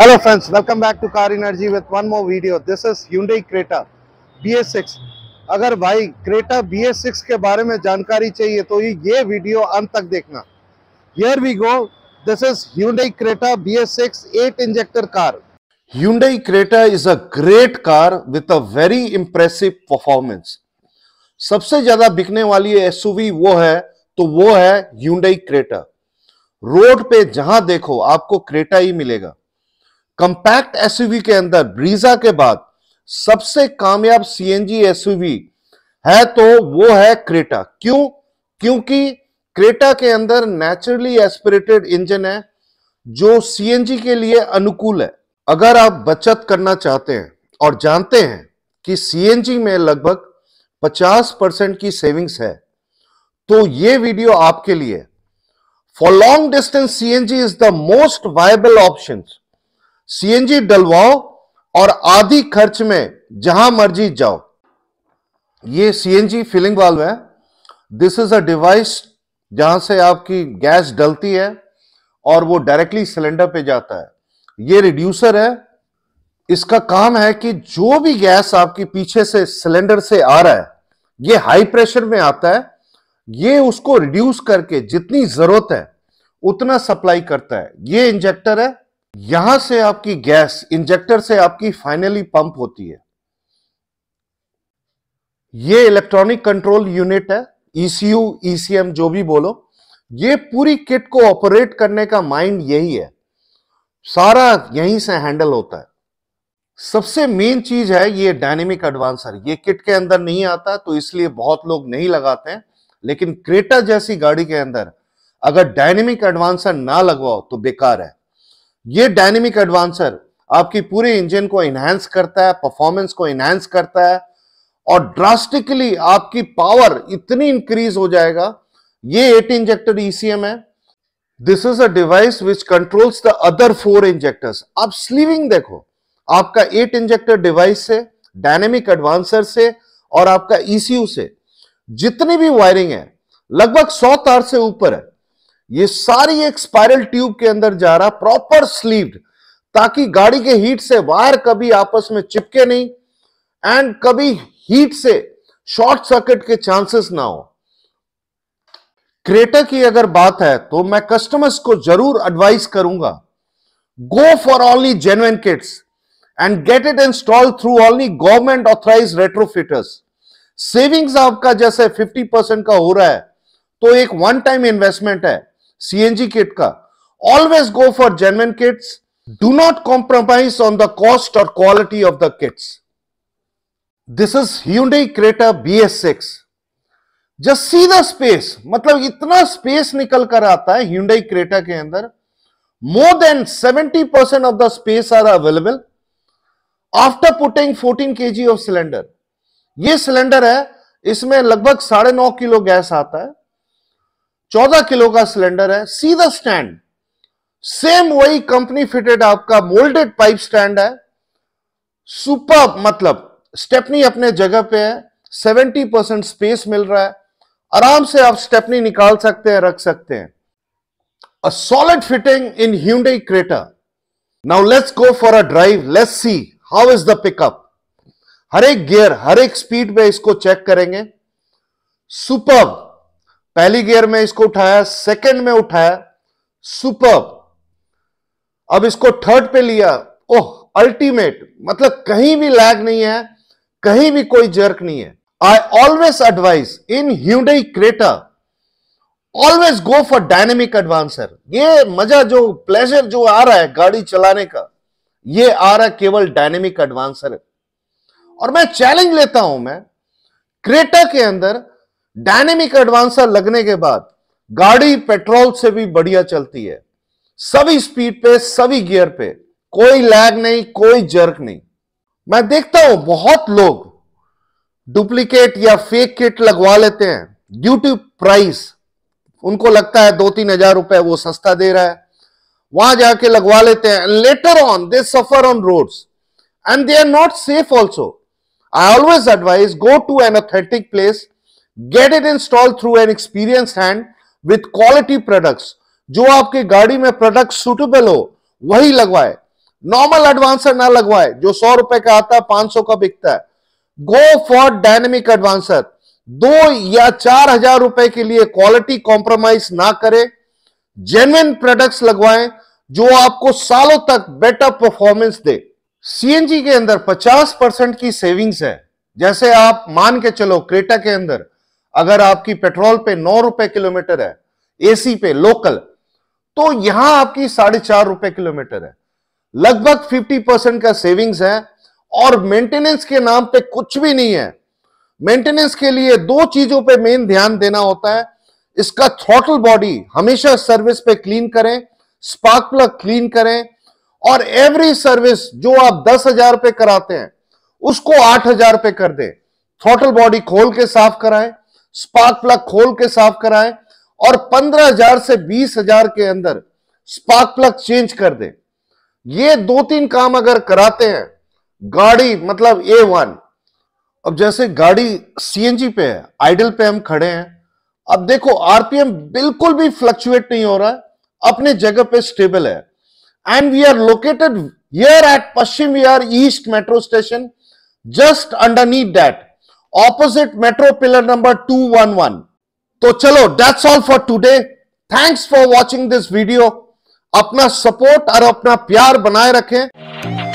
Hello friends, welcome back to Car Energy with one more video. This is Hyundai Creta BS6. अगर भाई Creta BS6 के बारे में जानकारी चाहिए तो ये वीडियो अंत तक देखना Here we go. This is Hyundai Creta BS6 8 injector car. Hyundai Creta is a great car with a very impressive performance. सबसे ज्यादा बिकने वाली एसयूवी वो है तो वो है Hyundai Creta. रोड पे जहां देखो आपको क्रेटा ही मिलेगा कंपैक्ट एसयूवी के अंदर ब्रीजा के बाद सबसे कामयाब सीएनजी एसयूवी है तो वो है क्रेटा क्यों क्योंकि क्रेटा के अंदर नेचुरली एस्पिरेटेड इंजन है जो सीएनजी के लिए अनुकूल है अगर आप बचत करना चाहते हैं और जानते हैं कि सीएनजी में लगभग 50 परसेंट की सेविंग्स है तो ये वीडियो आपके लिए for long distance CNG is the most viable option CNG डलवाओ और आधी खर्च में जहां मर्जी जाओ ये सीएनजी फिलिंग वाल्व है दिस इज अ डिवाइस जहां से आपकी गैस डलती है और वो डायरेक्टली सिलेंडर पे जाता है ये रिड्यूसर है इसका काम है कि जो भी गैस आपकी पीछे से सिलेंडर से आ रहा है ये हाई प्रेशर में आता है ये उसको रिड्यूस करके जितनी जरूरत है उतना सप्लाई करता है ये इंजेक्टर है यहां से आपकी गैस इंजेक्टर से आपकी फाइनली पंप होती है ये इलेक्ट्रॉनिक कंट्रोल यूनिट है ईसीयू e ईसीएम e जो भी बोलो ये पूरी किट को ऑपरेट करने का माइंड यही है सारा यहीं से हैंडल होता है सबसे मेन चीज है ये डायनेमिक एडवांसर ये किट के अंदर नहीं आता तो इसलिए बहुत लोग नहीं लगाते हैं लेकिन क्रेटा जैसी गाड़ी के अंदर अगर डायनेमिक एडवांसर ना लगवाओ तो बेकार है ये डायनेमिक एडवांसर आपकी पूरे इंजन को एनहेंस करता है परफॉर्मेंस को एनहेंस करता है और ड्रास्टिकली आपकी पावर इतनी इंक्रीज हो जाएगा ये एट इंजेक्टर ईसीएम है this is a device which controls the other four injectors आप स्लीविंग देखो आपका एट इंजेक्टर डिवाइस से डायनेमिक एडवांसर से और आपका ईसीयू e से जितनी भी वायरिंग है लगभग सौ तार से ऊपर है ये सारी एक स्पायरल ट्यूब के अंदर जा रहा प्रॉपर स्लीव्ड ताकि गाड़ी के हीट से वायर कभी आपस में चिपके नहीं एंड कभी हीट से शॉर्ट सर्किट के चांसेस ना हो क्रेटर की अगर बात है तो मैं कस्टमर्स को जरूर एडवाइस करूंगा go for only genuine kits and get it install through only government authorise retrofitters savings आपका जैसे 50 परसेंट का हो रहा है तो एक वन टाइम इन्वेस्टमेंट है CNG kit ka. Always go for genuine kits. Do not compromise on the cost or quality of the kits. This is Hyundai Creta BS6. Just see the space मतलब इतना space निकल कर आता है Hyundai Creta के अंदर more than seventy percent of the space are available after putting 14 K G of cylinder ये cylinder है इसमें लगभग साढ़े नौ किलो गैस आता है चौदह किलो का सिलेंडर है सीधा स्टैंड सेम वही कंपनी फिटेड आपका मोल्डेड पाइप स्टैंड है सुपर मतलब स्टेपनी अपने जगह पे है सेवेंटी परसेंट स्पेस मिल रहा है आराम से आप स्टेपनी निकाल सकते हैं रख सकते हैं a solid fitting in Hyundai Creta now let's go for a drive let's see how is the pickup हर एक गियर हर एक स्पीड में इसको चेक करेंगे सुपर पहली गियर में इसको उठाया सेकंड में उठाया सुपर अब इसको थर्ड पे लिया ओह अल्टीमेट मतलब कहीं भी लैग नहीं है कहीं भी कोई जर्क नहीं है I always advice in Hyundai Creta always go for dynamic advancer ये मजा जो प्लेजर जो आ रहा है गाड़ी चलाने का ये आ रहा है केवल डायनेमिक एडवांसर और मैं चैलेंज लेता हूं मैं क्रेटा के अंदर डायनेमिक एडवांसर लगने के बाद गाड़ी पेट्रोल से भी बढ़िया चलती है सभी स्पीड पे सभी गियर पे कोई लैग नहीं कोई जर्क नहीं मैं देखता हूं बहुत लोग डुप्लीकेट या फेक किट लगवा लेते हैं ड्यूटी प्राइस उनको लगता है दो तीन हजार रुपए वो सस्ता दे रहा है वहां जाके लगवा लेते हैं later on they suffer on roads and they are not safe also I always advise go to an authentic place get it install through an experience hand with quality products जो आपके गाड़ी में प्रोडक्ट सुटेबल हो वही लगवाए normal advancer ना लगवाए जो सौ रुपए का आता है पांच सौ का बिकता है गो फॉर डायनेमिक एडवांसर दो या चार हजार रुपए के लिए क्वालिटी कॉम्प्रोमाइज ना करें जेन्युन प्रोडक्ट्स लगवाएं जो आपको सालों तक बेटर परफॉर्मेंस दे सीएनजी के अंदर 50 परसेंट की सेविंग्स है जैसे आप मान के चलो क्रेटा के अंदर अगर आपकी पेट्रोल पे नौ रुपए किलोमीटर है एसी पे लोकल तो यहां आपकी साढ़े चार रुपए किलोमीटर है लगभग फिफ्टी परसेंट का सेविंग्स है और मेंटेनेंस के नाम पे कुछ भी नहीं है मेंटेनेंस के लिए दो चीजों पे मेन ध्यान देना होता है इसका थ्रॉटल बॉडी हमेशा सर्विस पे क्लीन करें स्पार्क प्लग क्लीन करें और एवरी सर्विस जो आप दस हजार पे कराते हैं उसको आठ हजार पे कर दें थ्रॉटल बॉडी खोल के साफ कराएं स्पार्क प्लग खोल के साफ कराएं और 15000 से 20000 के अंदर स्पार्क प्लग चेंज कर दें ये दो तीन काम अगर कराते हैं गाड़ी मतलब ए वन अब जैसे गाड़ी सीएनजी पे है आइडल पे हम खड़े हैं अब देखो आरपीएम बिल्कुल भी फ्लक्चुएट नहीं हो रहा है अपने जगह पे स्टेबल है and we are located here at Paschim आर East metro station just underneath that opposite metro pillar number two one one तो चलो that's all for today thanks for watching this video अपना सपोर्ट और अपना प्यार बनाए रखें